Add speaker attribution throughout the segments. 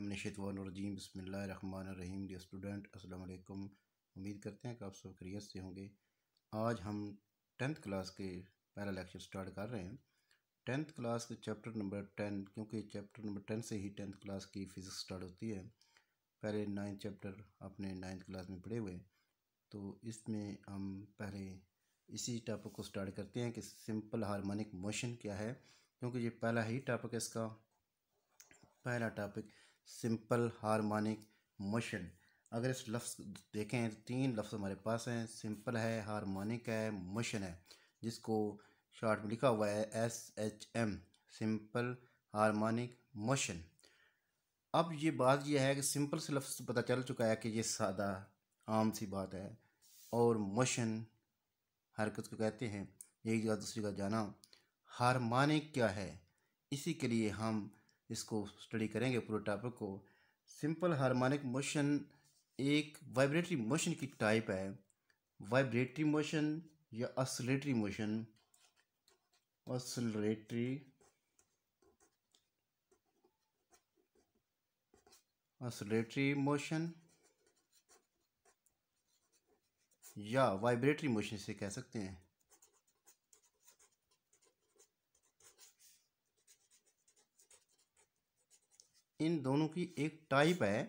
Speaker 1: बसमीम dear student असलकुम उम्मीद करते हैं कि आप सब खरीत से होंगे आज हम टेंथ क्लास के पहला लेक्चर स्टार्ट कर रहे हैं टेंथ क्लास के चैप्टर नंबर टेन क्योंकि चैप्टर नंबर टेन से ही टेंथ क्लास की फ़िज़िक्स स्टार्ट होती है पहले नाइन्थ चैप्टर अपने नाइन्थ क्लास में पढ़े हुए तो इसमें हम पहले इसी टॉपिक को स्टार्ट करते हैं कि सिंपल हारमोनिक मोशन क्या है क्योंकि ये पहला ही टॉपिक है इसका पहला टॉपिक सिंपल हारमोनिक मोशन अगर इस लफ्स देखें तीन लफ्ज़ हमारे पास हैं सिंपल है हारमोनिक है मोशन है जिसको शॉर्ट में लिखा हुआ है S H M simple harmonic motion अब ये बात यह है कि सिंपल से लफ्ज़ पता चल चुका है कि ये सादा आम सी बात है और मोशन हरकत को कहते हैं एक जगह दूसरी जगह जाना हारमानिक क्या है इसी के लिए हम इसको स्टडी करेंगे पूरे टॉपिक को सिंपल हार्मोनिक मोशन एक वाइब्रेटरी मोशन की टाइप है वाइब्रेटरी मोशन या oscillatory motion oscillatory oscillatory motion या वाइब्रेटरी मोशन से कह सकते हैं इन दोनों की एक टाइप है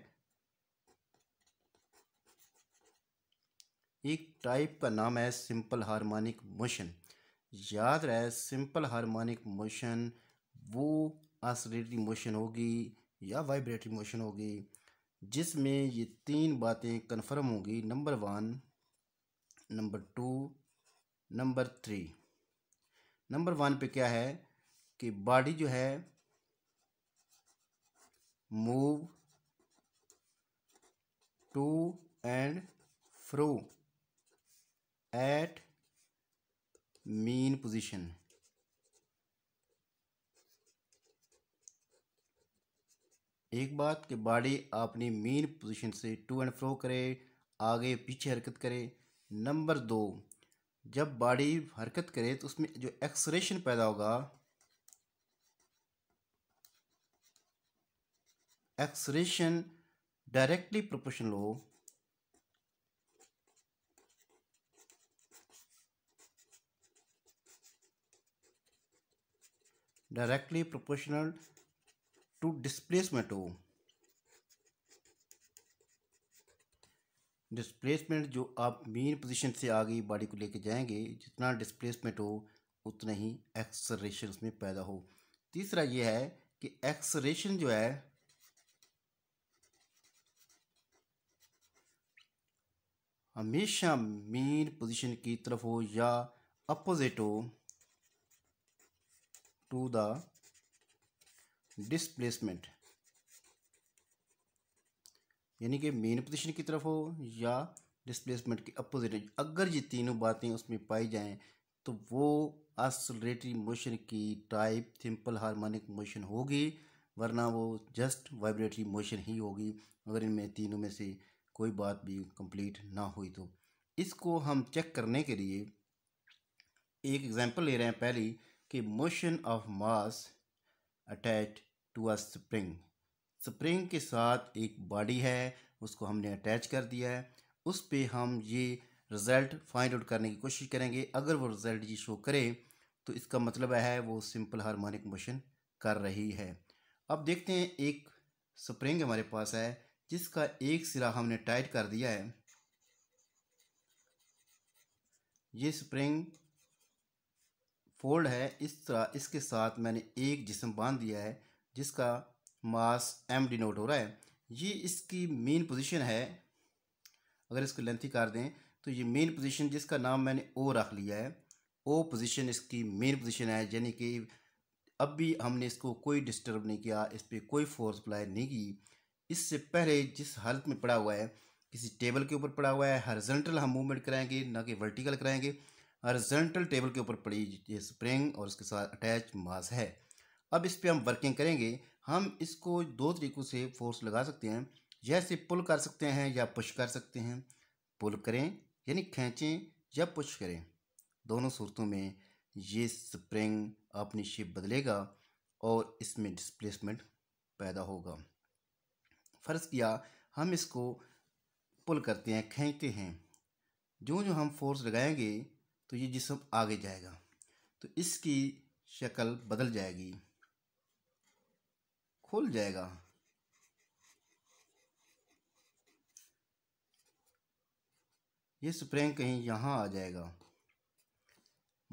Speaker 1: एक टाइप का नाम है सिंपल हार्मोनिक मोशन याद रहे सिंपल हार्मोनिक मोशन वो आसरेटरी मोशन होगी या वाइब्रेटरी मोशन होगी जिसमें ये तीन बातें कन्फर्म होंगी number one number two number three number one पे क्या है कि बॉडी जो है move to and fro at mean position एक बात कि बॉडी अपनी मेन पोजीशन से टू एंड फ्रो करे आगे पीछे हरकत करे नंबर दो जब बॉडी हरकत करे तो उसमें जो एक्सरेशन पैदा होगा एक्सरेशन डायरेक्टली प्रोपोर्शनल हो डायरेक्टली प्रोपोर्शनल टू डिस्प्लेसमेंट हो डिस्प्लेसमेंट जो आप मेन पोजीशन से आगे बॉडी को लेके जाएंगे जितना डिस्प्लेसमेंट हो उतना ही एक्सरेशन उसमें पैदा हो तीसरा यह है कि एक्सरेशन जो है हमेशा मेन पोजीशन की तरफ हो या अपोजिट हो टू द डिस्प्लेसमेंट यानी कि मेन पोजीशन की तरफ हो या डिस्प्लेसमेंट के अपोजिट अगर ये तीनों बातें उसमें पाई जाएं तो वो असलेटरी मोशन की टाइप सिंपल हार्मोनिक मोशन होगी वरना वो जस्ट वाइब्रेटरी मोशन ही होगी अगर इनमें तीनों में से कोई बात भी कंप्लीट ना हुई तो इसको हम चेक करने के लिए एक एग्जांपल ले रहे हैं पहली कि motion of mass attach to a spring spring के साथ एक बॉडी है उसको हमने अटैच कर दिया है उस पर हम ये रिज़ल्ट फाइंड आउट करने की कोशिश करेंगे अगर वो रिज़ल्ट ये शो करे तो इसका मतलब है वो सिंपल हारमोनिक मोशन कर रही है अब देखते हैं एक स्प्रिंग हमारे पास है जिसका एक सिरा हमने टाइट कर दिया है ये स्प्रिंग फोल्ड है इस तरह इसके साथ मैंने एक जिसम बांध दिया है जिसका मास एम डिनोट हो रहा है ये इसकी मेन पोजीशन है अगर इसको लेंथी कर दें तो ये मेन पोजीशन जिसका नाम मैंने ओ रख लिया है ओ पोजीशन इसकी मेन पोजीशन है यानी कि अब भी हमने इसको कोई डिस्टर्ब नहीं किया इस पर कोई फोर्स अप्लाई नहीं की इससे पहले जिस हालत में पड़ा हुआ है किसी टेबल के ऊपर पड़ा हुआ है हरजेंटल हम मूवमेंट कराएंगे ना कि वर्टिकल कराएंगे हरजेंटल टेबल के ऊपर पड़ी ये स्प्रिंग और उसके साथ अटैच मास है अब इस पर हम वर्किंग करेंगे हम इसको दो तरीक़ों से फोर्स लगा सकते हैं जैसे पुल कर सकते हैं या पुश कर सकते हैं पुल करें यानी खींचें या पुश करें दोनों सूरतों में ये स्प्रिंग अपनी शेप बदलेगा और इसमें डिस्प्लेसमेंट पैदा होगा फ़र्ज़ किया हम इसको पुल करते हैं खींचते हैं जो जो हम फोर्स लगाएंगे तो ये जिसम आगे जाएगा तो इसकी शक्ल बदल जाएगी खुल जाएगा ये स्प्रिंग कहीं यहाँ आ जाएगा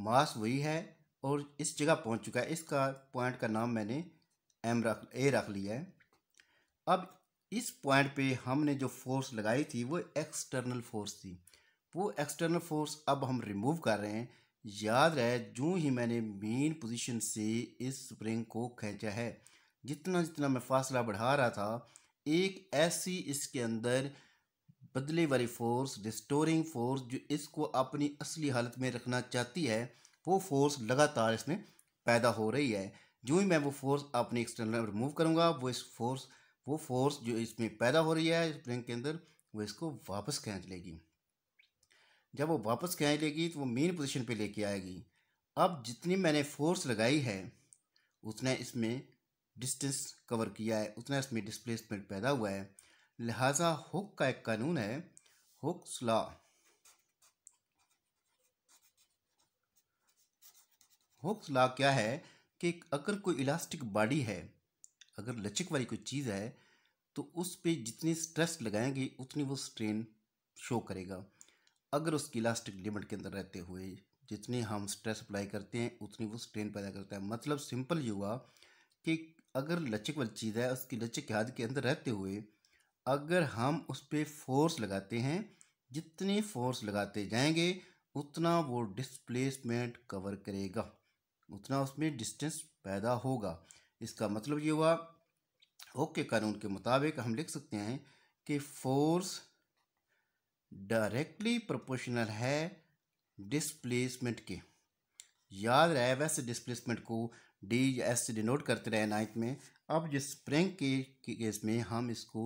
Speaker 1: मास वही है और इस जगह पहुँच चुका है इसका पॉइंट का नाम मैंने एम रख ए रख लिया है अब इस पॉइंट पे हमने जो फोर्स लगाई थी वो एक्सटर्नल फोर्स थी वो एक्सटर्नल फोर्स अब हम रिमूव कर रहे हैं याद रहे जो ही मैंने मेन पोजीशन से इस स्प्रिंग को खींचा है जितना जितना मैं फासला बढ़ा रहा था एक ऐसी इसके अंदर बदले वाली फोर्स डिस्टोरिंग फोर्स जो इसको अपनी असली हालत में रखना चाहती है वो फोर्स लगातार इसमें पैदा हो रही है जो ही मैं वो फोर्स अपने एक्सटर्नल रिमूव करूँगा वो इस फोर्स वो फोर्स जो इसमें पैदा हो रही है स्प्रिंग के अंदर वो इसको वापस खींच लेगी जब वो वापस खींच लेगी तो वो मेन पोजीशन पे लेके आएगी अब जितनी मैंने फोर्स लगाई है उसने इसमें डिस्टेंस कवर किया है उतना इसमें डिस्प्लेसमेंट पैदा हुआ है लिहाजा हुक का एक कानून है हुक लॉ हुक लॉ क्या है कि अगर कोई इलास्टिक बॉडी है अगर लचक वाली कोई चीज़ है तो उस पर जितनी स्ट्रेस लगाएंगे उतनी वो स्ट्रेन शो करेगा अगर उसकी इलास्टिक लिमिट के अंदर रहते हुए जितनी हम स्ट्रेस अप्लाई करते हैं उतनी वो स्ट्रेन पैदा करता है मतलब सिंपल ये हुआ कि अगर लचक वाली चीज़ है उसकी लचक के हाथ के अंदर रहते हुए अगर हम उस पर फोर्स लगाते हैं जितनी फोर्स लगाते जाएंगे उतना वो डिस्प्लेसमेंट कवर करेगा उतना उसमें डिस्टेंस पैदा होगा इसका मतलब ये हुआ हुक के कानून के मुताबिक हम लिख सकते हैं कि फोर्स डायरेक्टली प्रोपोर्शनल है डिस्प्लेसमेंट के याद रहे वैसे डिस्प्लेसमेंट को डी एस से डिनोट करते रहे नाइन्थ में अब जिस स्प्रिंग के केस में हम इसको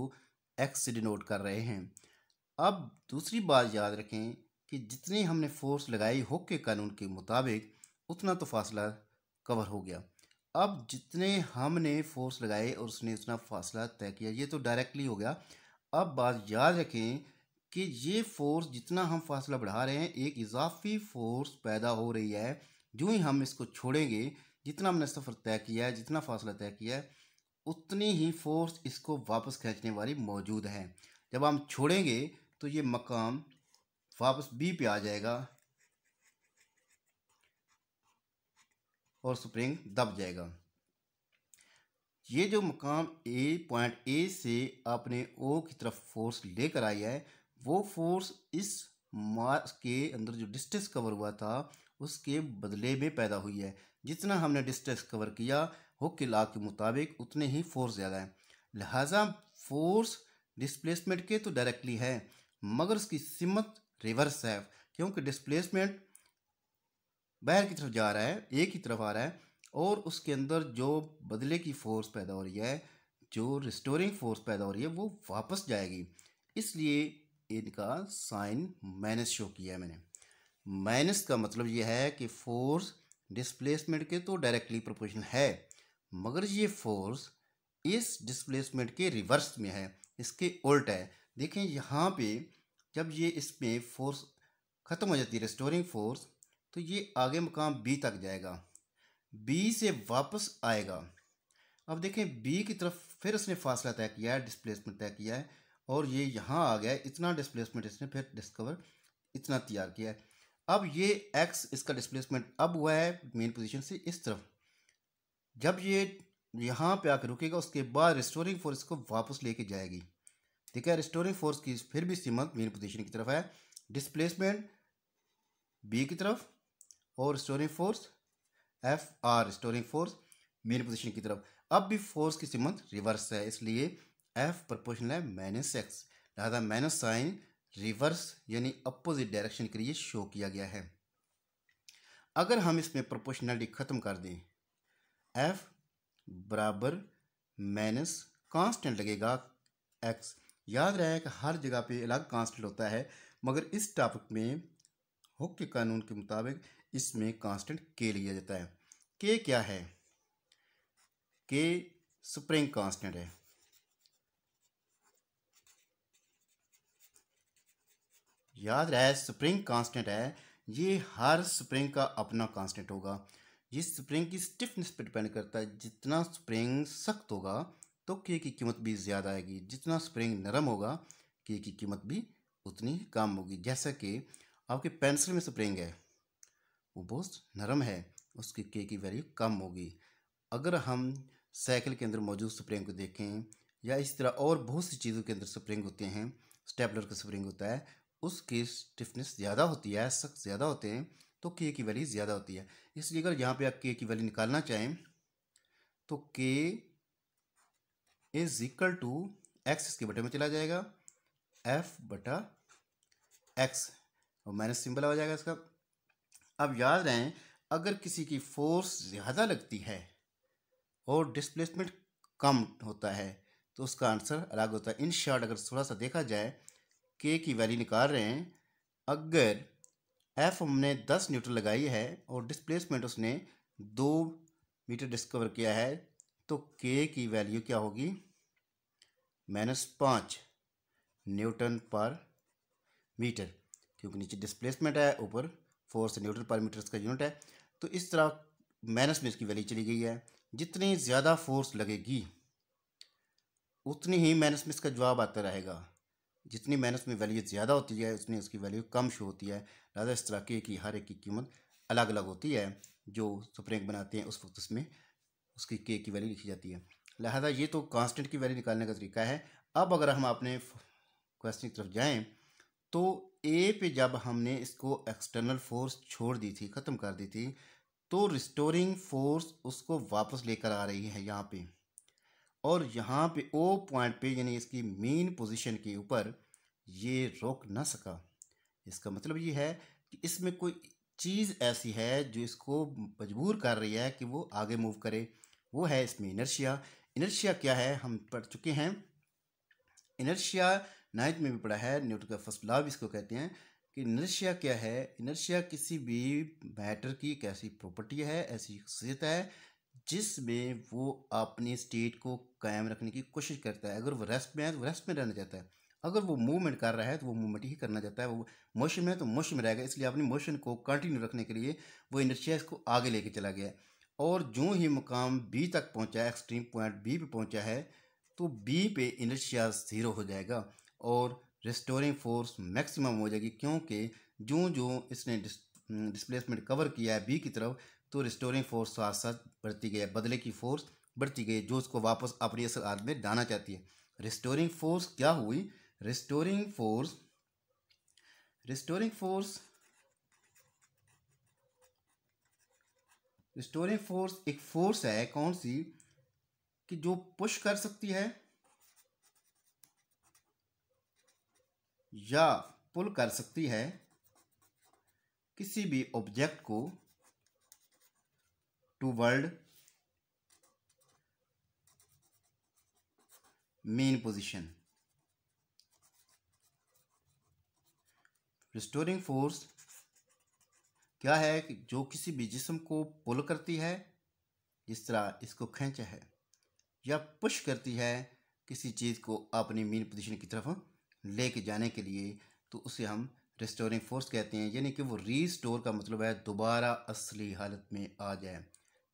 Speaker 1: एक्स से डिनोट कर रहे हैं अब दूसरी बात याद रखें कि जितनी हमने फोर्स लगाई हुक के कानून के मुताबिक उतना तो फासला कवर हो गया अब जितने हमने फोर्स लगाए और उसने उतना फासला तय किया ये तो डायरेक्टली हो गया अब बात याद रखें कि ये फोर्स जितना हम फासला बढ़ा रहे हैं एक इजाफी फोर्स पैदा हो रही है जो ही हम इसको छोड़ेंगे जितना हमने सफ़र तय किया है जितना फासला तय किया है उतनी ही फोर्स इसको वापस खींचने वाली मौजूद है जब हम छोड़ेंगे तो ये मकाम वापस बी पे आ जाएगा और स्प्रिंग दब जाएगा ये जो मकाम ए पॉइंट ए से आपने ओ की तरफ फोर्स लेकर आई है वो फोर्स इस मार्स के अंदर जो डिस्टेंस कवर हुआ था उसके बदले में पैदा हुई है जितना हमने डिस्टेंस कवर किया हुक के के मुताबिक उतने ही फोर्स ज़्यादा है लिहाजा फोर्स डिस्प्लेसमेंट के तो डायरेक्टली है मगर उसकी सिमत रिवर्स है क्योंकि डिस्प्लेसमेंट बाहर की तरफ जा रहा है एक ही तरफ आ रहा है और उसके अंदर जो बदले की फ़ोर्स पैदा हो रही है जो रिस्टोरिंग फोर्स पैदा हो रही है वो वापस जाएगी इसलिए इनका साइन माइनस शो किया है मैंने माइनस का मतलब यह है कि फोर्स डिस्प्लेसमेंट के तो डायरेक्टली प्रोपोर्शनल है मगर ये फोर्स इस डिस्प्लेसमेंट के रिवर्स में है इसके उल्ट है देखें यहाँ पे जब ये इसमें फोर्स ख़त्म हो जाती है रिस्टोरिंग फोर्स तो ये आगे मकाम बी तक जाएगा बी से वापस आएगा अब देखें बी की तरफ फिर इसने फासला तय किया है डिस्प्लेसमेंट तय किया है और ये यहाँ आ गया है इतना डिस्प्लेसमेंट इसने फिर डिस्कवर इतना तैयार किया है अब ये एक्स इसका डिस्प्लेसमेंट अब हुआ है मेन पोजीशन से इस तरफ जब ये यहाँ पे आकर रुकेगा उसके बाद रिस्टोरिंग फोर्स को वापस लेके जाएगी ठीक है रिस्टोरिंग फोर्स की फिर भी सीमत मेन पोजीशन की तरफ है डिस्प्लेसमेंट बी की तरफ और restoring force F R restoring force mean position की तरफ अब भी फोर्स की सीमत रिवर्स है इसलिए एफ प्रपोर्शनल है माइनस एक्स लिहाजा माइनस साइन रिवर्स यानी अपोजिट डायरेक्शन के लिए शो किया गया है अगर हम इसमें प्रोपोर्शनलिटी ख़त्म कर दें एफ बराबर माइनस कांस्टेंट लगेगा एक्स याद रहे कि हर जगह पे अलग कांस्टेंट होता है मगर इस टॉपिक में हुक के कानून के मुताबिक इसमें कांस्टेंट के लिया जाता है के क्या है के स्प्रिंग कांस्टेंट है याद रहे स्प्रिंग कांस्टेंट है ये हर स्प्रिंग का अपना कांस्टेंट होगा ये स्प्रिंग की स्टिफनेस पर डिपेंड करता है जितना स्प्रिंग सख्त होगा तो के की कीमत भी ज़्यादा आएगी जितना स्प्रिंग नरम होगा के की कीमत भी उतनी कम होगी जैसा कि आपके पेंसिल में स्प्रिंग है वो बहुत नरम है उसकी के की वैल्यू कम होगी अगर हम साइकिल के अंदर मौजूद स्प्रिंग को देखें या इस तरह और बहुत सी चीज़ों के अंदर स्प्रिंग होते हैं स्टेपलर का स्प्रिंग होता है उसकी स्टिफनेस ज़्यादा होती है सख्त ज़्यादा होते हैं तो के की वैल्यू ज़्यादा होती है इसलिए अगर यहाँ पे आप के की वैल्यू निकालना चाहें तो के इज इक्वल टू एक्स इसके बटे में चला जाएगा एफ बटा एक्स और माइनस सिंबल आ जाएगा इसका अब याद रहें अगर किसी की फोर्स ज़्यादा लगती है और डिस्प्लेसमेंट कम होता है तो उसका आंसर अलग होता है इन शॉर्ट अगर थोड़ा सा देखा जाए के की वैल्यू निकाल रहे हैं अगर एफ हमने दस न्यूटन लगाई है और डिस्प्लेसमेंट उसने दो मीटर डिस्कवर किया है तो के की वैल्यू क्या होगी माइनस पाँच न्यूटन पर मीटर क्योंकि नीचे डिस्प्लेसमेंट है ऊपर फोर्स न्यूटन पर का यूनिट है तो इस तरह माइनस में इसकी वैल्यू चली गई है जितनी ज़्यादा फोर्स लगेगी उतनी ही माइनस में इसका जवाब आता रहेगा जितनी माइनस में वैल्यू ज़्यादा होती है उतनी उसकी वैल्यू कम शो होती है लिहाजा इस तरह की हर एक की कीमत अलग अलग होती है जो सुप्रेंग बनाते हैं उस वक्त उसमें उसकी के की वैल्यू लिखी जाती है लिहाजा ये तो कांस्टेंट की वैल्यू निकालने का तरीका है अब अगर हम अपने क्वेश्चन की तरफ जाएँ तो ए पे जब हमने इसको एक्सटर्नल फोर्स छोड़ दी थी ख़त्म कर दी थी तो रिस्टोरिंग फोर्स उसको वापस लेकर आ रही है यहाँ पे और यहाँ पे ओ पॉइंट पे यानी इसकी मेन पोजीशन के ऊपर ये रोक ना सका इसका मतलब ये है कि इसमें कोई चीज़ ऐसी है जो इसको मजबूर कर रही है कि वो आगे मूव करे वो है इसमें इनर्शिया इनर्शिया क्या है हम पढ़ चुके हैं इनर्शिया नाइन्थ में भी पढ़ा है न्यूटन का फर्स्ट लॉ भी इसको कहते हैं कि इनर्शिया क्या है इनर्शिया किसी भी मैटर की एक ऐसी प्रॉपर्टी है ऐसी खसूसियत है जिसमें वो अपनी स्टेट को कायम रखने की कोशिश करता है अगर वो रेस्ट में है तो रेस्ट में रहना चाहता है अगर वो मूवमेंट कर रहा है तो वो मूवमेंट ही करना चाहता है वो मोशन में है तो मोशन में रहेगा इसलिए अपनी मोशन को कंटिन्यू रखने के लिए वो इनर्शिया इसको आगे लेके चला गया और जो ही मुकाम बी तक पहुँचा है एक्सट्रीम पॉइंट बी पे पहुँचा है तो बी पे इनर्शिया ज़ीरो हो जाएगा और रिस्टोरिंग फोर्स मैक्सिमम हो जाएगी क्योंकि जो जो इसने डिस, डिस्प्लेसमेंट कवर किया है बी की तरफ तो रिस्टोरिंग फोर्स साथ साथ बढ़ती गई है बदले की फोर्स बढ़ती गई जो उसको वापस अपनी असल आदत में डाना चाहती है रिस्टोरिंग फोर्स क्या हुई restoring force restoring force restoring force एक फोर्स है कौन सी कि जो पुश कर सकती है या पुल कर सकती है किसी भी ऑब्जेक्ट को towards mean position restoring force क्या है कि जो किसी भी जिसम को पुल करती है जिस तरह इसको खींचा है या पुश करती है किसी चीज़ को अपनी मेन पोजीशन की तरफ लेके जाने के लिए तो उसे हम रिस्टोरिंग फोर्स कहते हैं यानी कि वो रीस्टोर का मतलब है दोबारा असली हालत में आ जाए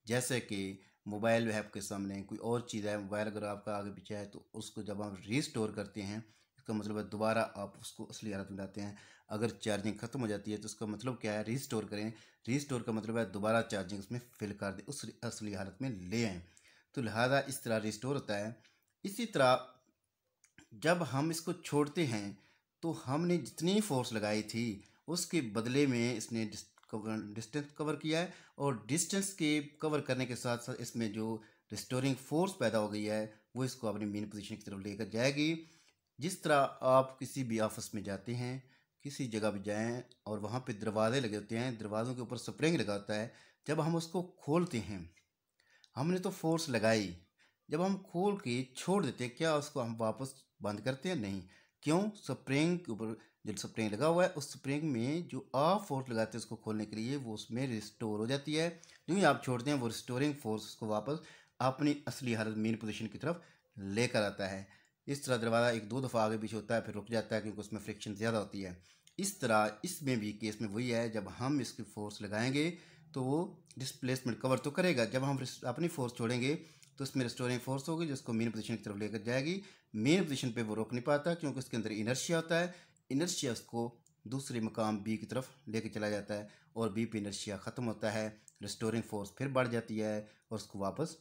Speaker 1: जैसे कि मोबाइल ऐप के सामने कोई और चीज़ है मोबाइल अगर आपका आगे पीछे है तो उसको जब आप रीस्टोर करते हैं इसका मतलब है दोबारा आप उसको असली हालत में लाते हैं अगर चार्जिंग ख़त्म हो जाती है तो उसका मतलब क्या है रीस्टोर करें रीस्टोर का मतलब है दोबारा चार्जिंग उसमें फिल कर दें उस असली हालत में ले आएँ तो लिहाजा इस तरह रिस्टोर होता है इसी तरह जब हम इसको छोड़ते हैं तो हमने जितनी फोर्स लगाई थी उसके बदले में इसने डिस्टेंस कवर किया है और डिस्टेंस के कवर करने के साथ साथ इसमें जो रिस्टोरिंग फोर्स पैदा हो गई है वो इसको अपनी मेन पोजीशन की तरफ लेकर जाएगी जिस तरह आप किसी भी ऑफिस में जाते हैं किसी जगह पर जाएँ और वहाँ पर दरवाजे लगे होते हैं दरवाज़ों के ऊपर स्प्रिंग लगाता है जब हम उसको खोलते हैं हमने तो फोर्स लगाई जब हम खोल के छोड़ देते हैं क्या उसको हम वापस बंद करते हैं नहीं क्यों स्प्रिंग के ऊपर जो स्प्रिंग लगा हुआ है उस स्प्रिंग में जो आप फोर्स लगाते हैं उसको खोलने के लिए वो उसमें रिस्टोर हो जाती है जो ही आप छोड़ते हैं वो रिस्टोरिंग फोर्स उसको वापस अपनी असली हालत मेन पोजिशन की तरफ लेकर आता है इस तरह दरवाज़ा एक दो दफ़ा आगे पीछे होता है फिर रुक जाता है क्योंकि उसमें फ्रिक्शन ज़्यादा होती है इस तरह इसमें भी केस में वही है जब हम इसकी फोर्स लगाएंगे तो वो डिस्प्लेसमेंट कवर तो करेगा जब हम अपनी फोर्स छोड़ेंगे तो उसमें रिस्टोरिंग फोर्स होगी जिसको मेन पोजीशन की तरफ लेकर जाएगी मेन पोजीशन पे वो रोक नहीं पाता क्योंकि उसके अंदर इनर्शिया होता है इनर्शिया उसको दूसरे मकाम बी की तरफ कर चला जाता है और बी पे इनर्शिया ख़त्म होता है रिस्टोरिंग फोर्स फिर बढ़ जाती है और उसको वापस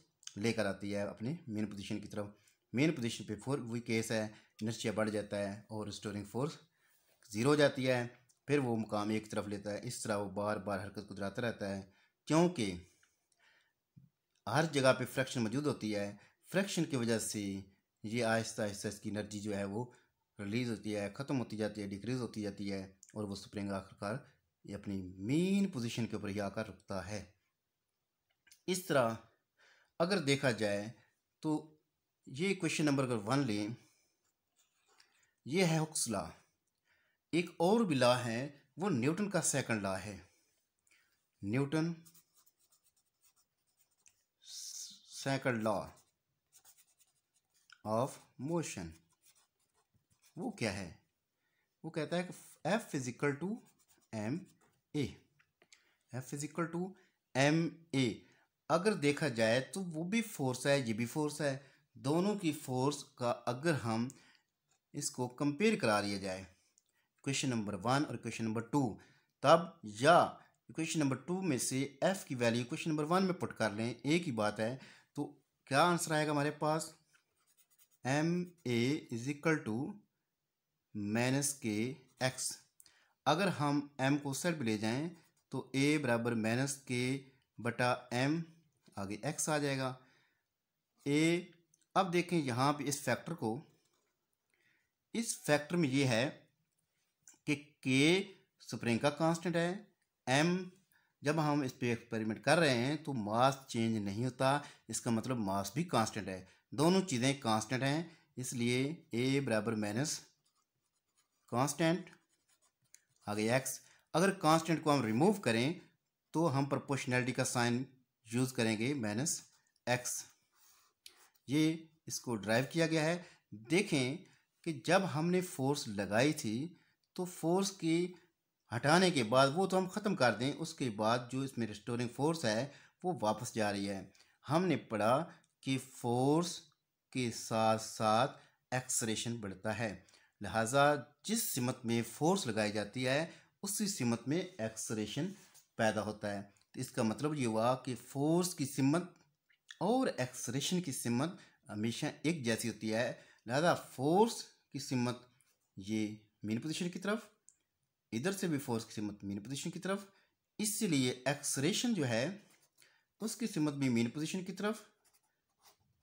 Speaker 1: लेकर आती है अपने मेन पोजीशन की तरफ मेन पोजीशन पर फोर वही केस है इनर्शिया बढ़ जाता है और रिस्टोरिंग फोर्स ज़ीरो हो जाती है फिर वो मुकाम एक तरफ लेता है इस तरह वो बार बार हरकत कुदराता रहता है क्योंकि हर जगह पे फ्रैक्शन मौजूद होती है फ्रैक्शन की वजह से ये आहिस्ता आहिस्ता इसकी एनर्जी जो है वो रिलीज़ होती है ख़त्म होती जाती है डिक्रीज़ होती जाती है और वो स्प्रिंग आखिरकार ये अपनी मेन पोजीशन के ऊपर ही आकर रुकता है इस तरह अगर देखा जाए तो ये क्वेश्चन नंबर अगर वन लें ये है हुक्स ला एक और भी ला है वो न्यूटन का सेकंड ला है Newton second law of motion वो क्या है वो कहता है एफ फिजिकल टू एम ए एफ फिजिकल टू एम ए अगर देखा जाए तो वो भी फोर्स है ये भी फोर्स है दोनों की फोर्स का अगर हम इसको कंपेयर करा लिया जाए क्वेश्चन नंबर वन और क्वेश्चन नंबर टू तब या क्वेश्चन नंबर टू में से एफ की वैल्यू क्वेश्चन नंबर वन में पुट कर लें एक की बात है क्या आंसर आएगा हमारे पास M A is equal to minus K X अगर हम एम को सेल्फ ले जाएं तो ए बराबर माइनस के बटा एम आगे एक्स आ जाएगा ए अब देखें यहाँ पे इस फैक्टर को इस फैक्टर में ये है कि के स्प्रिंग का कांस्टेंट है एम जब हम इस पर एक्सपेरिमेंट कर रहे हैं तो मास चेंज नहीं होता इसका मतलब मास भी कांस्टेंट है दोनों चीज़ें कांस्टेंट हैं इसलिए ए बराबर माइनस कांस्टेंट आगे एक्स अगर कांस्टेंट को हम रिमूव करें तो हम प्रोपोर्शनैलिटी का साइन यूज़ करेंगे माइनस एक्स ये इसको ड्राइव किया गया है देखें कि जब हमने फोर्स लगाई थी तो फोर्स की हटाने के बाद वो तो हम ख़त्म कर दें उसके बाद जो इसमें रिस्टोरिंग फोर्स है वो वापस जा रही है हमने पढ़ा कि फोर्स के साथ साथ एक्सरेशन बढ़ता है लिहाजा जिस सिमत में फोर्स लगाई जाती है उसी सिमत में एक्सरेशन पैदा होता है तो इसका मतलब ये हुआ कि फोर्स की सिमत और एक्सरेशन की सिमत हमेशा एक जैसी होती है लिहाजा फोर्स की सिमत ये मेन पोजीशन की तरफ इधर से भी फोर्स की सीमत मीन पोजिशन की तरफ इसलिए एक्सरेशन जो है उसकी सीमत भी मेन पोजीशन की तरफ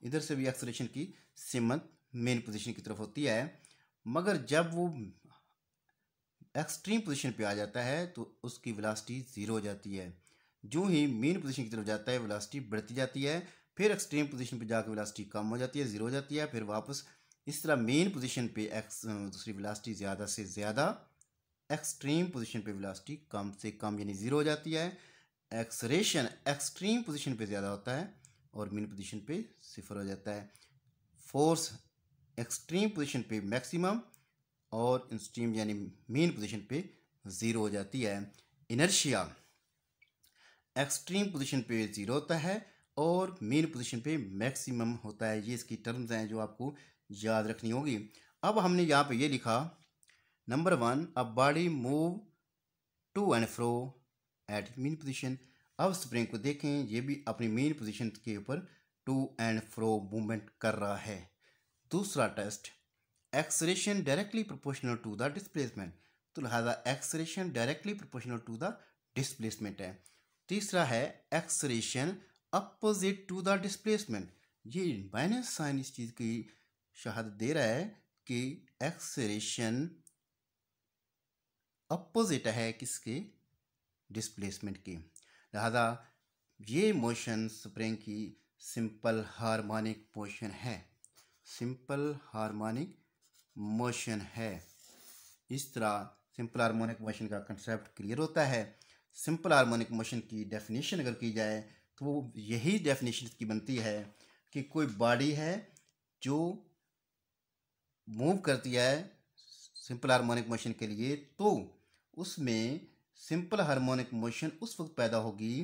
Speaker 1: इधर से भी एक्सलेशन की सीमत मेन पोजीशन की तरफ होती है मगर जब वो एक्सट्रीम पोजीशन पे आ जाता है तो उसकी वेलोसिटी ज़ीरो हो जाती है जो ही मेन पोजीशन की तरफ जाता है वेलोसिटी बढ़ती जाती है फिर एक्सट्रीम पोजीशन पे जाकर वेलोसिटी कम हो जाती है ज़ीरो हो जाती है फिर वापस इस तरह मेन पोजीशन पे एक्स दूसरी वेलोसिटी ज़्यादा से ज़्यादा एक्सट्रीम पोजीशन पे वेलोसिटी कम से कम यानी ज़ीरो हो जाती है एक्सरेशन एक्सट्रीम पोजीशन पे ज़्यादा होता है और मिन पोजीशन पे सिफर हो जाता है फोर्स एक्सट्रीम पोजीशन पे मैक्सिमम और इंस्ट्रीम यानी मेन पोजीशन पे ज़ीरो हो जाती है इनर्शिया एक्सट्रीम पोजीशन पे ज़ीरो होता है और मेन पोजीशन पे मैक्सिमम होता है ये इसकी टर्म्स हैं जो आपको याद रखनी होगी अब हमने यहाँ पे ये लिखा Number one, a body move to and fro at mean position अब स्प्रिंग को देखें ये भी अपनी मेन पोजीशन के ऊपर टू एंड फ्रो मूवमेंट कर रहा है दूसरा test acceleration directly proportional to the displacement तो लिहाजा acceleration directly proportional to the displacement है तीसरा है acceleration opposite to the displacement ये माइनस साइन इस चीज़ की शहादत दे रहा है कि एक्सरेशन अपोजिट है किसके डिस्प्लेसमेंट के लिहाजा ये मोशन स्प्रिंग की सिंपल हार्मोनिक मोशन है सिंपल हार्मोनिक मोशन है इस तरह सिंपल हार्मोनिक मोशन का कंसेप्ट क्लियर होता है सिंपल हार्मोनिक मोशन की डेफिनेशन अगर की जाए तो वो यही डेफिनेशन की बनती है कि कोई बॉडी है जो मूव करती है सिंपल हार्मोनिक मोशन के लिए तो उसमें सिंपल हार्मोनिक मोशन उस वक्त पैदा होगी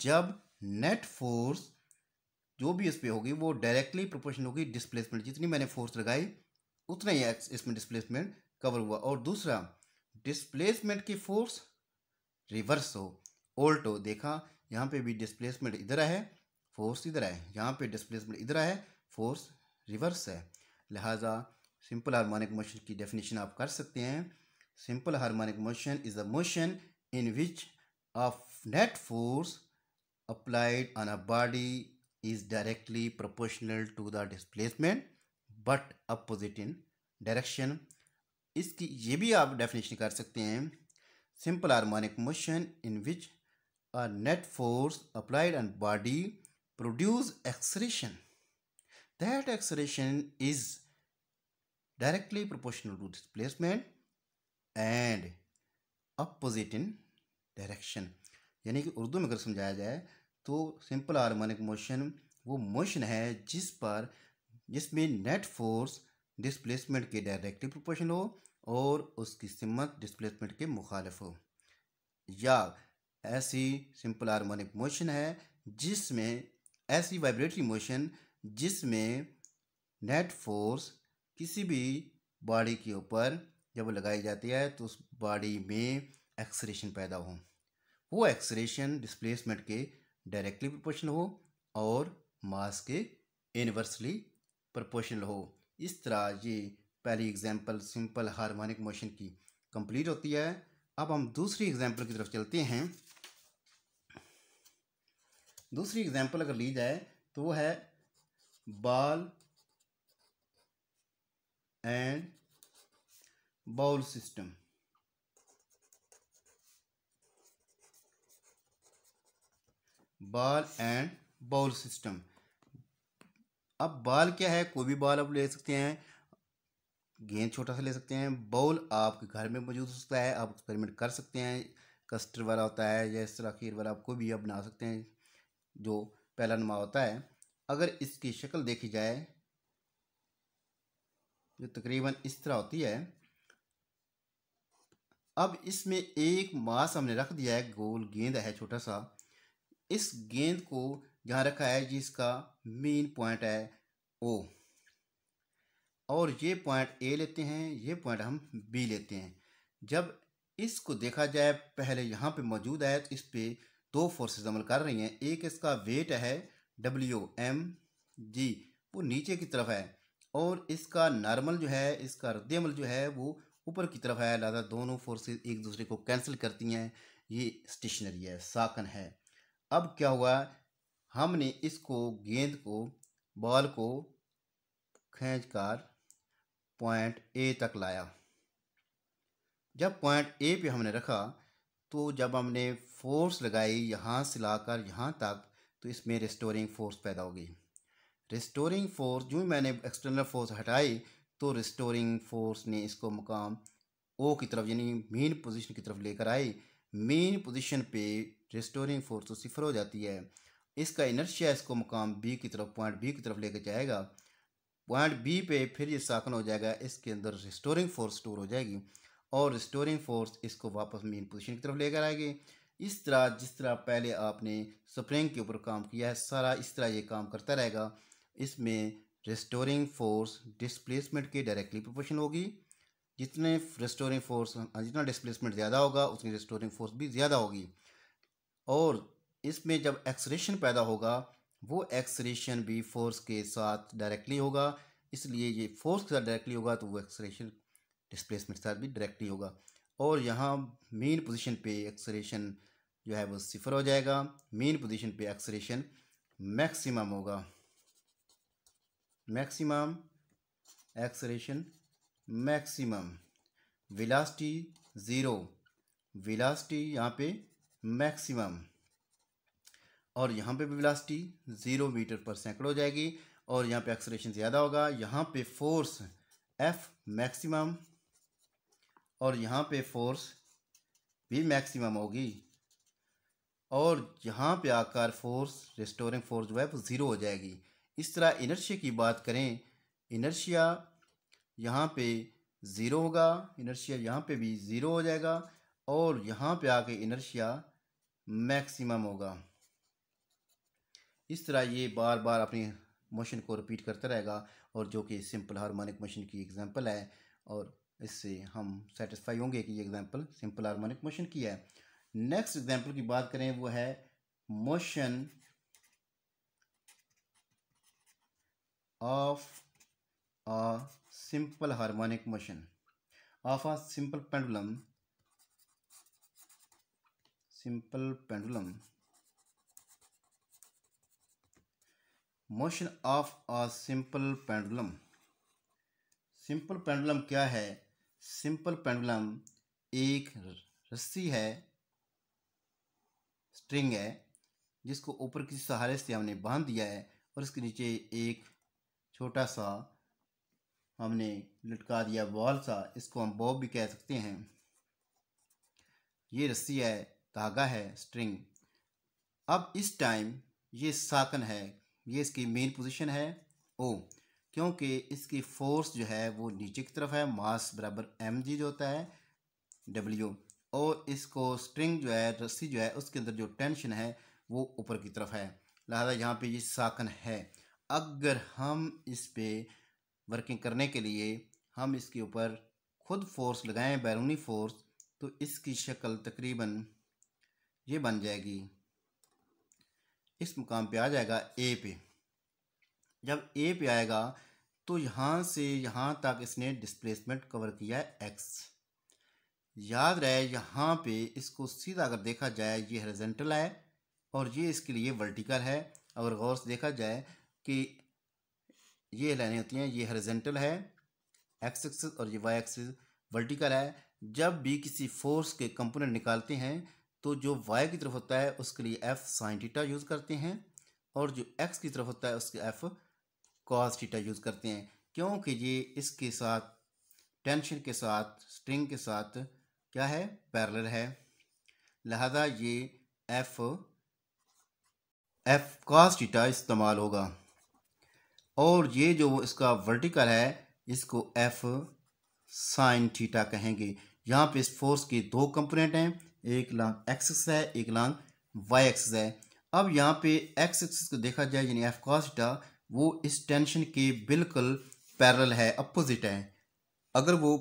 Speaker 1: जब नेट फोर्स जो भी इस पर होगी वो डायरेक्टली प्रोपोर्शन होगी डिस्प्लेसमेंट जितनी मैंने फोर्स लगाई उतना ही इसमें डिस्प्लेसमेंट कवर हुआ और दूसरा डिस्प्लेसमेंट की फोर्स रिवर्स हो ओल्ट हो देखा यहाँ पे भी डिस्प्लेसमेंट इधर है फोर्स इधर है यहाँ पे डिस्प्लेसमेंट इधर है फोर्स रिवर्स है लिहाजा सिंपल हारमोनिक मोशन की डेफिनेशन आप कर सकते हैं Simple harmonic motion is a motion in which a net force applied on a body is directly proportional to the displacement but opposite in direction. इसकी ये भी आप डेफिनेशन कर सकते हैं simple harmonic motion in which a net force applied on body produce acceleration that acceleration is directly proportional to displacement and opposite in direction यानी कि उर्दू में अगर समझाया जाए तो सिंपल हारमोनिक मोशन वो मोशन है जिस पर जिसमें नेट फोर्स डिस्प्लेसमेंट के डायरेक्टली प्रोपोर्शनल हो और उसकी सिमत डिस्प्लेसमेंट के मुखालिफ हो या ऐसी सिंपल हारमोनिक मोशन है जिसमें ऐसी वाइब्रेटरी मोशन जिसमें नेट फोर्स किसी भी बॉडी के ऊपर जब लगाई जाती है तो उस बॉडी में एक्सरेशन पैदा हो वो एक्सरेशन डिस्प्लेसमेंट के डायरेक्टली प्रोपोर्शनल हो और मास के इनवर्सली प्रोपोर्शनल हो इस तरह ये पहली एग्जांपल सिंपल हार्मोनिक मोशन की कंप्लीट होती है अब हम दूसरी एग्जांपल की तरफ चलते हैं दूसरी एग्जांपल अगर ली जाए तो वो है ball and bowl system ball and bowl system अब बाल क्या है कोई भी बाल आप ले सकते हैं गेंद छोटा सा ले सकते हैं बाउल आपके घर में मौजूद हो सकता है आप एक्सपेरिमेंट कर सकते हैं कस्टर वाला होता है या इस तरह खीर वाला आप कोई भी आप बना सकते हैं जो पहला नुमा होता है अगर इसकी शक्ल देखी जाए जो तकरीबन इस तरह होती है अब इसमें एक मास हमने रख दिया है गोल गेंद है छोटा सा इस गेंद को जहाँ रखा है जिसका मेन पॉइंट है ओ और ये पॉइंट ए लेते हैं ये पॉइंट हम बी लेते हैं जब इसको देखा जाए पहले यहाँ पे मौजूद है तो इस पर दो फोर्सेस अमल कर रही हैं एक इसका वेट है डब्ल्यू एम जी वो नीचे की तरफ है और इसका नॉर्मल जो है इसका रद्दमल जो है वो ऊपर की तरफ है लिहाजा दोनों फोर्सेस एक दूसरे को कैंसिल करती हैं ये स्टेशनरी है साकन है अब क्या हुआ हमने इसको गेंद को बॉल को खींच कर पॉइंट ए तक लाया जब पॉइंट ए पे हमने रखा तो जब हमने फोर्स लगाई यहाँ से लाकर यहाँ तक तो इसमें रिस्टोरिंग फोर्स पैदा होगी रिस्टोरिंग फोर्स जो मैंने एक्सटर्नल फोर्स हटाई तो रिस्टोरिंग फोर्स ने इसको मुकाम ओ की तरफ यानी मेन पोजीशन की तरफ लेकर आई मेन पोजीशन पे रिस्टोरिंग फोर्स तो सिफर हो जाती है इसका इनर्शिया इसको मुकाम बी की तरफ पॉइंट बी की तरफ लेकर जाएगा पॉइंट बी पे फिर ये साखन हो जाएगा इसके अंदर रिस्टोरिंग फोर्स स्टोर हो जाएगी और रिस्टोरिंग फोर्स इसको वापस मेन पोजिशन की तरफ लेकर आएगी इस तरह जिस तरह पहले आपने स्प्रिंग के ऊपर काम किया है सारा इस तरह ये काम करता रहेगा इसमें रिस्टोरिंग फोर्स डिस्प्लेसमेंट के डायरेक्टली प्रोपोर्शन होगी जितने रिस्टोरिंग फोर्स जितना डिस्प्लेसमेंट ज़्यादा होगा उतनी रिस्टोरिंग फोर्स भी ज़्यादा होगी और इसमें जब एक्सरेशन पैदा होगा वो एक्सरेशन भी फोर्स के साथ डायरेक्टली होगा इसलिए ये फोर्स के साथ डायरेक्टली होगा तो वो एक्सरेशन डिस्प्लेसमेंट के साथ भी डायरेक्टली होगा और यहाँ मेन पोजीशन पे एक्सरेशन जो है वो सिफर हो जाएगा मेन पोजीशन पे एक्सरेशन मैक्सिमम होगा maximum acceleration maximum velocity zero velocity यहाँ पे मैक्सिमम और यहाँ पे भी विलास्टी ज़ीरो मीटर पर सैकड़ हो जाएगी और यहाँ पे एक्सलेशन ज़्यादा होगा यहाँ पे फोर्स एफ मैक्सिमम और यहाँ पे फोर्स भी मैक्सिमम होगी और यहाँ पे आकर फोर्स रिस्टोरिंग फोर्स जो है वो ज़ीरो हो जाएगी इस तरह इनर्शिया की बात करें इनर्शिया यहाँ पे ज़ीरो होगा इनर्शिया यहाँ पे भी ज़ीरो हो जाएगा और यहाँ पे आके इनर्शिया मैक्सिमम होगा इस तरह ये बार बार अपनी मोशन को रिपीट करता रहेगा और जो कि सिंपल हारमोनिक मोशन की एग्जांपल है और इससे हम सेटिस्फाई होंगे कि ये एग्जांपल सिंपल हारमोनिक मोशन की है नेक्स्ट एग्जांपल की बात करें वो है motion of a simple harmonic motion of a simple pendulum simple pendulum motion of a simple pendulum simple pendulum क्या है सिंपल पेंडुलम एक रस्सी है स्ट्रिंग है जिसको ऊपर किसी सहारे से हमने बांध दिया है और इसके नीचे एक छोटा सा हमने लटका दिया बॉल सा इसको हम बॉब भी कह सकते हैं ये रस्सी है धागा है स्ट्रिंग अब इस टाइम ये साकन है ये इसकी मेन पोजीशन है ओ क्योंकि इसकी फोर्स जो है वो नीचे की तरफ है मास बराबर एम जी जो होता है डब्ल्यू और इसको स्ट्रिंग जो है रस्सी जो है उसके अंदर जो टेंशन है वो ऊपर की तरफ है लिहाजा यहाँ पे ये साकन है अगर हम इस पर वर्किंग करने के लिए हम इसके ऊपर खुद फोर्स लगाएं बैरूनी फोर्स तो इसकी शक्ल तकरीबन ये बन जाएगी इस मुकाम पे आ जाएगा ए पे जब ए पे आएगा तो यहाँ से यहाँ तक इसने डिस्प्लेसमेंट कवर किया है एक्स याद रहे यहाँ पे इसको सीधा अगर देखा जाए ये हरिजेंटल है और ये इसके लिए वर्टिकल है अगर गौर से देखा जाए कि ये लाइनें होती हैं ये हरिजेंटल है एक्स एक्सिस और ये वाई एक्सिस वर्टिकल है जब भी किसी फोर्स के कंपोनेंट निकालते हैं तो जो वाई की तरफ होता है उसके लिए एफ साइन टीटा यूज़ करते हैं और जो एक्स की तरफ होता है उसके एफ कॉस टीटा यूज़ करते हैं क्योंकि ये इसके साथ टेंशन के साथ स्ट्रिंग के साथ क्या है पैरेलल है लिहाजा ये एफ एफ कॉस टीटा इस्तेमाल होगा और ये जो इसका वर्टिकल है इसको एफ साइन थीटा कहेंगे यहाँ पे इस फोर्स के दो कंपोनेंट हैं एक लांग एक्सिस है एक लांग वाई एक्सिस है अब यहाँ पे एक्स एक्सिस को देखा जाए यानी एफ कॉस्टा वो इस टेंशन के बिल्कुल पैरल है अपोजिट है अगर वो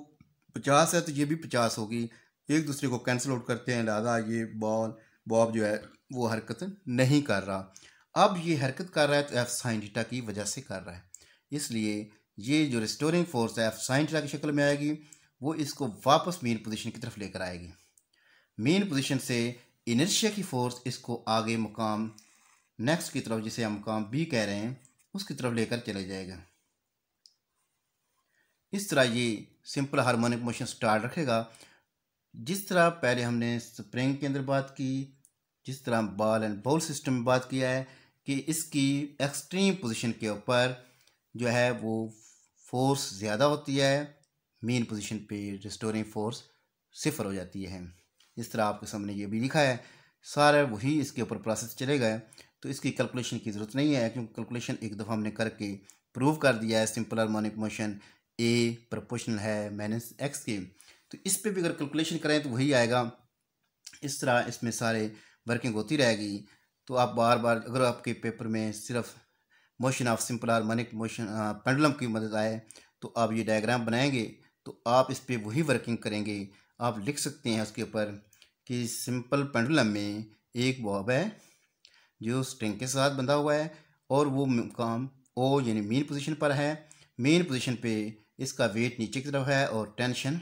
Speaker 1: पचास है तो ये भी पचास होगी एक दूसरे को कैंसिल आउट करते हैं लादा ये बॉल बॉब जो है वो हरकत नहीं कर रहा अब ये हरकत कर रहा है तो एफ साइन डीटा की वजह से कर रहा है इसलिए ये जो रिस्टोरिंग फोर्स है एफ साइन डीटा की शक्ल में आएगी वो इसको वापस मेन पोजीशन की तरफ लेकर आएगी मेन पोजीशन से इनर्शिया की फोर्स इसको आगे मुकाम नेक्स्ट की तरफ जिसे हम मुकाम बी कह रहे हैं उसकी तरफ लेकर चले जाएगा इस तरह ये सिंपल हारमोनिक मोशन स्टार्ट रखेगा जिस तरह पहले हमने स्प्रिंग के अंदर बात की जिस तरह बॉल एंड बॉल सिस्टम में बात किया है कि इसकी एक्सट्रीम पोजीशन के ऊपर जो है वो फोर्स ज़्यादा होती है मेन पोजीशन पे रिस्टोरिंग फोर्स सिफर हो जाती है इस तरह आपके सामने ये भी लिखा है सारा वही इसके ऊपर प्रोसेस चलेगा तो इसकी कैलकुलेशन की ज़रूरत नहीं है क्योंकि कैलकुलेशन एक दफ़ा हमने करके प्रूव कर दिया है simple harmonic motion A proportional है माइनस एक्स के तो इस पर भी अगर कैलकुलेशन करें तो वही आएगा इस तरह इसमें सारे वर्किंग होती रहेगी तो आप बार बार अगर आपके पेपर में सिर्फ motion of simple harmonic motion pendulum की मदद आए तो आप ये डायग्राम बनाएंगे तो आप इस पर वही वर्किंग करेंगे आप लिख सकते हैं उसके ऊपर कि सिंपल पेंडुलम में एक बॉब है जो स्ट्रिंग के साथ बंधा हुआ है और वो काम ओ यानी मेन पोजीशन पर है मेन पोजीशन पे इसका वेट नीचे की तरफ है और टेंशन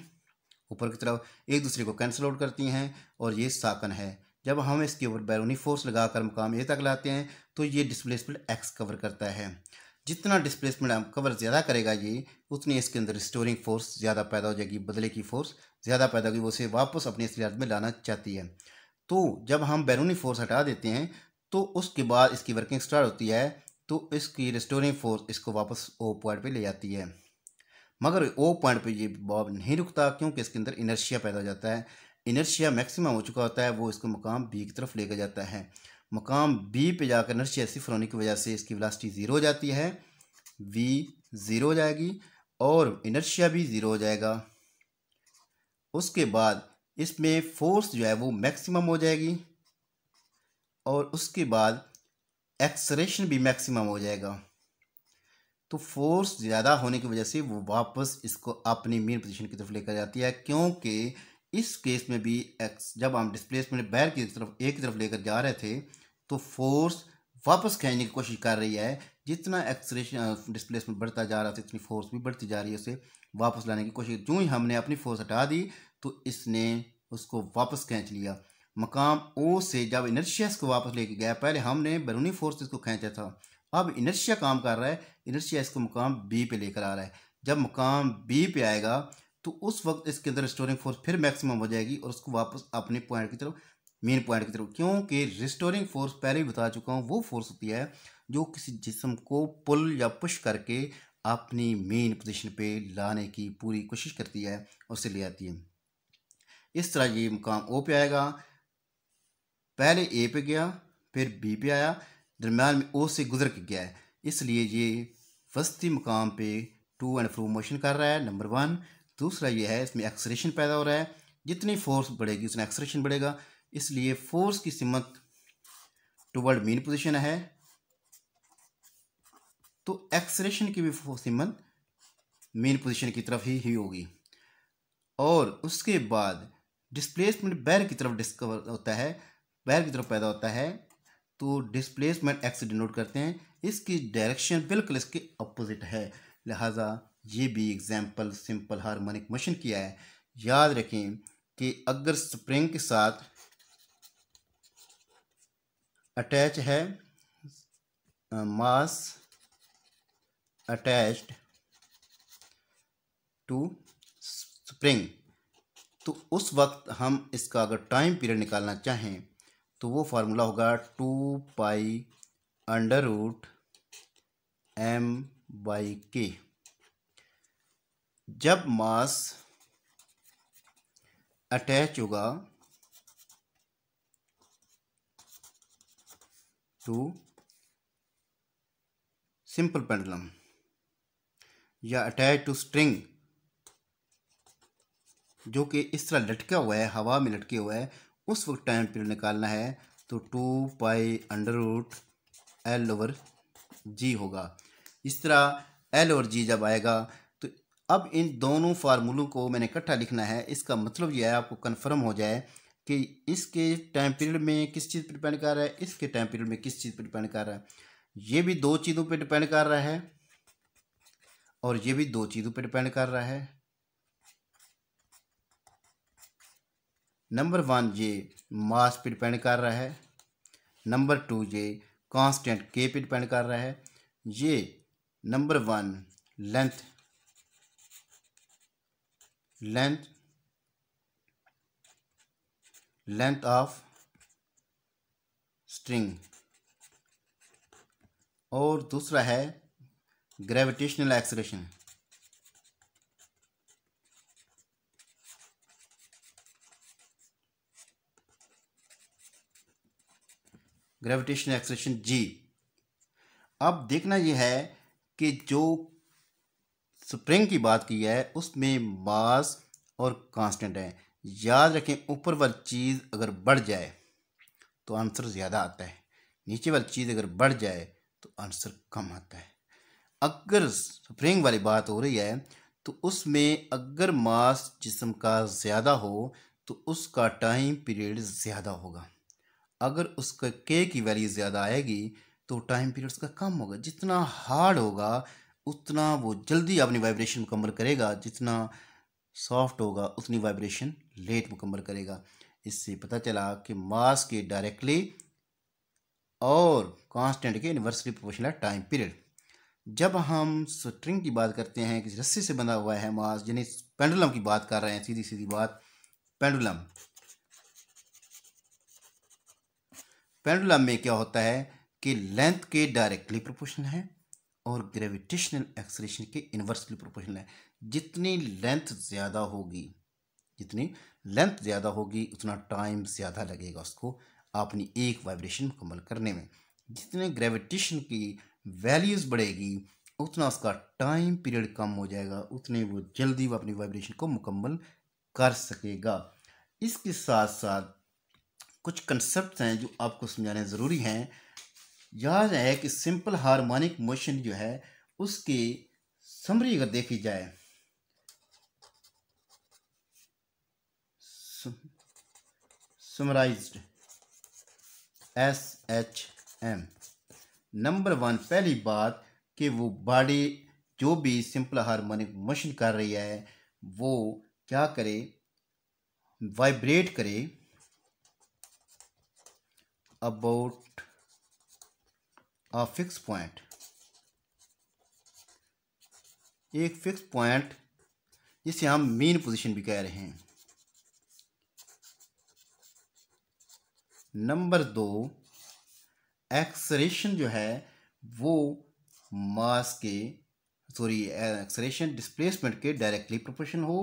Speaker 1: ऊपर की तरफ एक दूसरे को कैंसिल आउट करती हैं और ये साकन है जब हम इसके ऊपर बैरूनी फोर्स लगाकर मुकाम ए तक लाते हैं तो ये डिस्प्लेसमेंट एक्स कवर करता है जितना डिस्प्लेसमेंट हम कवर ज़्यादा करेगा ये उतनी इसके अंदर रिस्टोरिंग फोर्स ज़्यादा पैदा हो जाएगी बदले की फोर्स ज़्यादा पैदा होगी वो उसे वापस अपने असलियात में लाना चाहती है तो जब हम बैरूनी फोर्स हटा देते हैं तो उसके बाद इसकी वर्किंग स्टार्ट होती है तो इसकी रिस्टोरिंग फोर्स इसको वापस ओ पॉइंट पे ले जाती है मगर ओ पॉइंट पे ये बॉब नहीं रुकता क्योंकि इसके अंदर इनर्शिया पैदा हो जाता है इनर्शिया मैक्सिमम हो चुका होता है वो इसको मकाम बी की तरफ लेकर जाता है मकाम बी पे जाकर इनर्शिया सिफर होने की वजह से इसकी वेलासिटी ज़ीरो हो जाती है वी ज़ीरो हो जाएगी और इनर्शिया भी ज़ीरो हो जाएगा उसके बाद इसमें फोर्स जो है वो मैक्सिमम हो जाएगी और उसके बाद एक्सरेशन भी मैक्सिमम हो जाएगा तो फोर्स ज़्यादा होने की वजह से वो वापस इसको अपनी मेन पोजीशन की तरफ लेकर जाती है क्योंकि इस केस में भी एक्स जब हम डिस्प्लेसमेंट बैर की तरफ ए की तरफ लेकर जा रहे थे तो फोर्स वापस खींचने की कोशिश कर रही है जितना एक्सरेशन डिस्प्लेसमेंट बढ़ता जा रहा था इतनी फोर्स भी बढ़ती जा रही है उसे वापस लाने की कोशिश जो ही हमने अपनी फोर्स हटा दी तो इसने उसको वापस खींच लिया मकाम ओ से जब इनर्शिया इसको वापस लेके गया पहले हमने बैरूनी फोर्स इसको खींचा था अब इनर्शिया काम कर रहा है इनर्शिया इसको मकाम बी पे लेकर आ रहा है जब मकाम बी पे आएगा तो उस वक्त इसके अंदर रिस्टोरिंग फोर्स फिर मैक्सिमम हो जाएगी और उसको वापस अपने पॉइंट की तरफ मेन पॉइंट की तरफ क्योंकि रिस्टोरिंग फोर्स पहले भी बता चुका हूँ वो फोर्स होती है जो किसी जिसम को पुल या पुश करके अपनी मेन पोजिशन पर लाने की पूरी कोशिश करती है और उसे ले आती है इस तरह ये मुकाम ओ पे आएगा पहले ए पे गया फिर बी पे आया दरम्यान में ओ से गुजर के गया है इसलिए ये वस्ती मुकाम पे टू एंड फ्रो मोशन कर रहा है नंबर वन दूसरा ये है इसमें एक्सरेशन पैदा हो रहा है जितनी फोर्स बढ़ेगी उसमें एक्सरेशन बढ़ेगा इसलिए फोर्स की सिमत टूवर्ड मीन पोजिशन है तो एक्सरेशन की भी सिमत मेन पोजीशन की तरफ ही, ही होगी और उसके बाद डिस्प्लेसमेंट बैर की तरफ डिस्कवर होता है बैर की तरफ पैदा होता है तो डिस्प्लेसमेंट एक्स डिनोट करते हैं इसकी डायरेक्शन बिल्कुल इसके अपोजिट है लिहाजा ये भी एग्जाम्पल सिंपल हार्मोनिक मोशन किया है याद रखें कि अगर स्प्रिंग के साथ अटैच है मास अटैच्ड टू स्प्रिंग तो उस वक्त हम इसका अगर टाइम पीरियड निकालना चाहें तो वो फार्मूला होगा two pi under root M by K जब मास अटैच होगा टू सिंपल पेंडलम या अटैच टू स्ट्रिंग जो कि इस तरह लटका हुआ है हवा में लटके हुआ है उस वक्त टाइम पीरियड निकालना है तो two pi under root L over G होगा इस तरह एल ओवर जी जब आएगा अब इन दोनों फार्मूलों को मैंने इकट्ठा लिखना है इसका मतलब यह है आपको कन्फर्म हो जाए कि इसके टाइम पीरियड में किस चीज़ पर डिपेंड कर रहा है इसके टाइम पीरियड में किस चीज़ पर डिपेंड कर रहा है ये भी दो चीज़ों पर डिपेंड कर रहा है और ये भी दो चीज़ों पर डिपेंड कर रहा है नंबर वन ये मास पर डिपेंड कर रहा है नंबर टू ये कांस्टेंट के पर डिपेंड कर रहा है ये number one length length length of string और दूसरा है gravitational acceleration gravitational acceleration G अब देखना यह है कि जो स्प्रिंग की बात की है उसमें मास और कांस्टेंट है याद रखें ऊपर वाली चीज़ अगर बढ़ जाए तो आंसर ज़्यादा आता है नीचे वाली चीज़ अगर बढ़ जाए तो आंसर कम आता है अगर स्प्रिंग वाली बात हो रही है तो उसमें अगर मास जिसम का ज़्यादा हो तो उसका टाइम पीरियड ज़्यादा होगा अगर उसका के की वैल्यू ज़्यादा आएगी तो टाइम पीरियड उसका कम होगा जितना हार्ड होगा उतना वो जल्दी अपनी वाइब्रेशन मुकम्मल करेगा जितना सॉफ्ट होगा उतनी वाइब्रेशन लेट मुकम्मल करेगा इससे पता चला कि मास के डायरेक्टली और कांस्टेंट के इन्वर्सली प्रोपोर्शनल टाइम पीरियड जब हम स्ट्रिंग की बात करते हैं किसी रस्सी से बंधा हुआ है मास यानी पेंडुलम की बात कर रहे हैं सीधी सीधी बात पेंडुलम पेंडुलम में क्या होता है कि लेंथ के डायरेक्टली प्रोपोर्शनल है और ग्रेविटेशनल एक्सलेशन के इन्वर्सली प्रोपोर्शनल है जितनी लेंथ ज़्यादा होगी जितनी लेंथ ज़्यादा होगी उतना टाइम ज़्यादा लगेगा उसको अपनी एक वाइब्रेशन मुकम्मल करने में जितने ग्रेविटेशन की वैल्यूज़ बढ़ेगी उतना उसका टाइम पीरियड कम हो जाएगा उतने वो जल्दी वो अपनी वाइब्रेशन को मुकम्मल कर सकेगा इसके साथ साथ कुछ कंसेप्ट हैं जो आपको समझाने ज़रूरी हैं याद है कि सिंपल हार्मोनिक मोशन जो है उसकी समरी अगर देखी जाए summarise S H M number one पहली बात कि वो बॉडी जो भी सिंपल हार्मोनिक मोशन कर रही है वो क्या करे वाइब्रेट करे अबाउट अ फिक्स पॉइंट एक फिक्स पॉइंट जिसे हम मेन पोजीशन भी कह रहे हैं नंबर दो एक्सरेशन जो है वो मास के सॉरी एक्सरेशन डिस्प्लेसमेंट के डायरेक्टली प्रोपोर्शन हो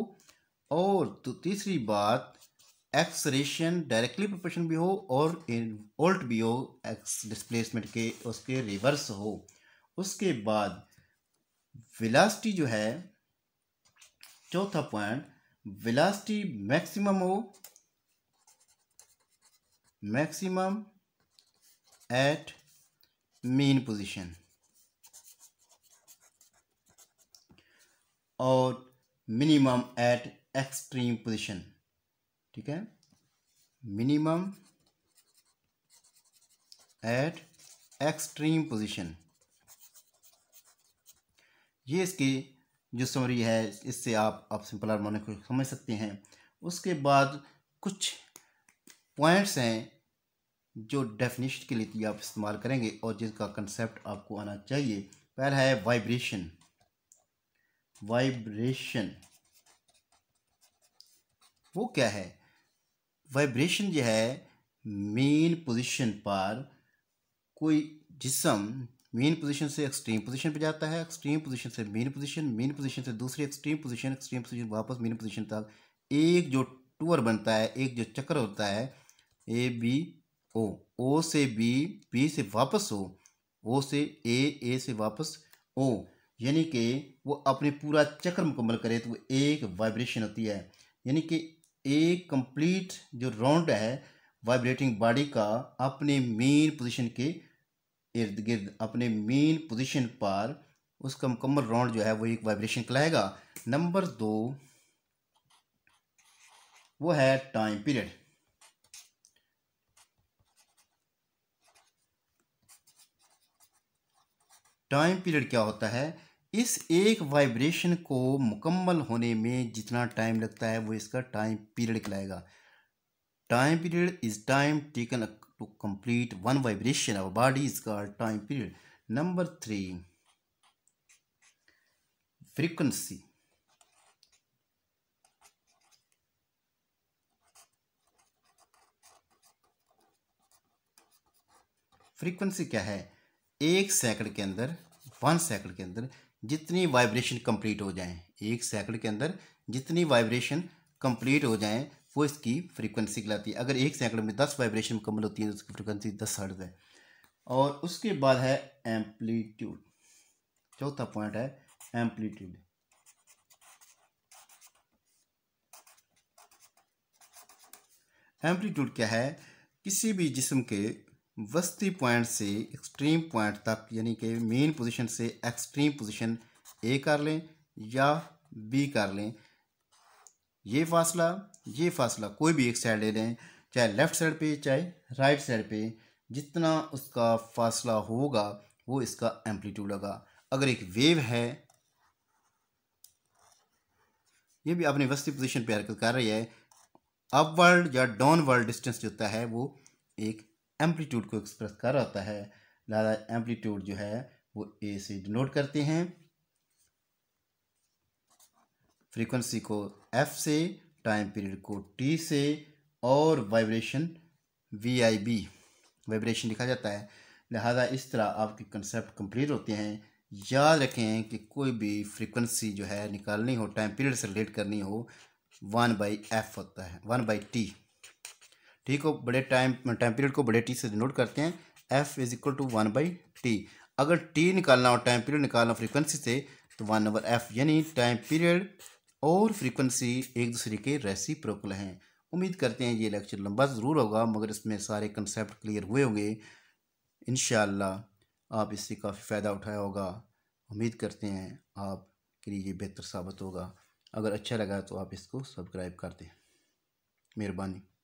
Speaker 1: और तो तीसरी बात एक्स डायरेक्टली प्रोपोर्शन भी हो और इन ओल्ट भी हो एक्स डिस्प्लेसमेंट के उसके रिवर्स हो उसके बाद विलास्टी जो है चौथा पॉइंट विलास्टी मैक्सिमम हो मैक्सिमम एट मेन पोजीशन और मिनिमम एट एक्सट्रीम पोजीशन ठीक है मिनिमम एट एक्सट्रीम पोजीशन ये इसकी जो समरी है इससे आप आप सिंपल हारमोनिक को समझ सकते हैं उसके बाद कुछ पॉइंट्स हैं जो डेफिनेशन के लिए आप इस्तेमाल करेंगे और जिसका कंसेप्ट आपको आना चाहिए पहला है वाइब्रेशन वाइब्रेशन वो क्या है वाइब्रेशन जो है मेन पोजीशन पर कोई जिसम मेन पोजीशन से एक्सट्रीम पोजीशन पे जाता है एक्सट्रीम पोजीशन से मेन पोजीशन मेन पोजीशन से दूसरी एक्सट्रीम पोजीशन एक्सट्रीम पोजीशन वापस मेन पोजीशन तक एक जो टूर बनता है एक जो चक्कर होता है ए बी ओ ओ से बी बी से वापस ओ ओ से ए ए से वापस ओ यानी कि वो अपने पूरा चक्र मुकम्मल करे तो वो एक वाइब्रेशन होती है यानी कि एक कंप्लीट जो राउंड है वाइब्रेटिंग बॉडी का अपने मेन पोजीशन के इर्द गिर्द अपने मेन पोजीशन पर उसका मुकम्मल राउंड जो है वो एक वाइब्रेशन कहलाएगा नंबर दो वो है टाइम पीरियड टाइम पीरियड क्या होता है इस एक वाइब्रेशन को मुकम्मल होने में जितना टाइम लगता है वो इसका टाइम पीरियड कहलाएगा time period is time taken to complete one vibration of body is called time period number three frequency frequency क्या है एक सेकंड के अंदर वन सेकंड के अंदर जितनी वाइब्रेशन कंप्लीट हो जाएं एक सेकंड के अंदर जितनी वाइब्रेशन कंप्लीट हो जाएं वो इसकी फ्रीक्वेंसी कहलाती है अगर एक सेकंड में दस वाइब्रेशन मुकम्मल होती है तो उसकी फ्रीक्वेंसी दस हर्ज है और उसके बाद है एम्पलीट्यूड चौथा पॉइंट है एम्पलीट्यूड एम्पलीट्यूड क्या है किसी भी जिस्म के वस्ती पॉइंट से एक्सट्रीम पॉइंट तक यानी कि मेन पोजीशन से एक्सट्रीम पोजीशन ए कर लें या बी कर लें ये फासला ये फासला कोई भी एक साइड ले लें चाहे लेफ़्ट साइड पे चाहे राइट साइड पे जितना उसका फासला होगा वो इसका एम्पलीट्यूड होगा अगर एक वेव है ये भी अपनी वस्ती पोजीशन पे हरकत कर रही है अपवर्ल्ड या डाउनवर्ल्ड डिस्टेंस जो होता है वो एक एम्पलीट्यूड को एक्सप्रेस कर रहा होता है लिहाजा एम्पलीट्यूड जो है वो ए से डिनोट करते हैं फ्रीक्वेंसी को एफ से टाइम पीरियड को टी से और vibration V I B vibration लिखा जाता है लिहाजा इस तरह आपके कंसेप्ट कंप्लीट होते हैं याद रखें कि कोई भी फ्रीक्वेंसी जो है निकालनी हो टाइम पीरियड से रिलेट करनी हो वन बाई एफ होता है वन बाई टी टी को बड़े टाइम टाइम पीरियड को बड़े टी से डिनोट करते हैं F is equal to one by T अगर टी निकालना हो टाइम पीरियड निकालना फ्रीक्वेंसी से तो वन ओवर एफ यानी टाइम पीरियड और फ्रीक्वेंसी एक दूसरे के रेसी हैं उम्मीद करते हैं ये लेक्चर लंबा ज़रूर होगा मगर इसमें सारे कंसेप्ट क्लियर हुए होंगे इन आप इससे काफ़ी फ़ायदा उठाया होगा उम्मीद करते हैं आप के लिए ये बेहतर साबित होगा अगर अच्छा लगा तो आप इसको सब्सक्राइब कर दें मेहरबानी